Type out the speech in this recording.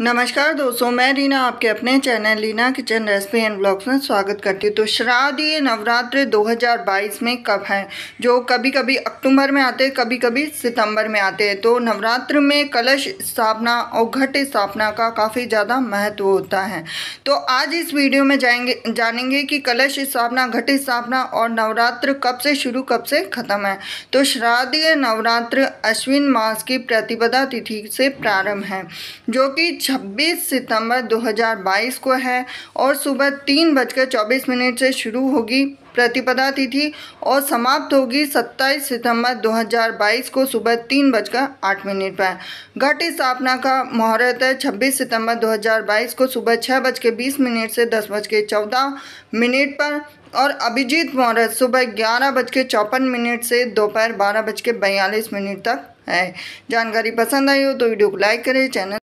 नमस्कार दोस्तों मैं रीना आपके अपने channel Reena kitchen recipe and blogs में स्वागत करती हूँ तो श्राद्धीय नवरात्र 2022 में कब है जो कभी कभी अक्टूबर में आते हैं कभी कभी सितंबर में आते हैं तो नवरात्र में कलश स्थापना और घट स्थापना का काफ़ी ज़्यादा महत्व होता है तो आज इस वीडियो में जाएंगे जानेंगे कि कलश स्थापना घट स्थापना और नवरात्र कब से शुरू कब से ख़त्म है तो श्राद्धीय नवरात्र अश्विन मास की प्रतिपदा तिथि से प्रारंभ है जो कि 26 सितंबर 2022 को है और सुबह तीन बजकर चौबीस मिनट से शुरू होगी प्रतिपदा तिथि और समाप्त होगी 27 सितंबर 2022 को सुबह तीन बजकर आठ मिनट पर घट स्थापना का मुहूर्त है 26 सितंबर 2022 को सुबह छः बज के बीस मिनट से दस बज के चौदह मिनट पर और अभिजीत मुहूर्त सुबह ग्यारह बज के चौपन मिनट से दोपहर बारह बज के बयालीस मिनट तक है जानकारी पसंद आई हो तो वीडियो को लाइक करें चैनल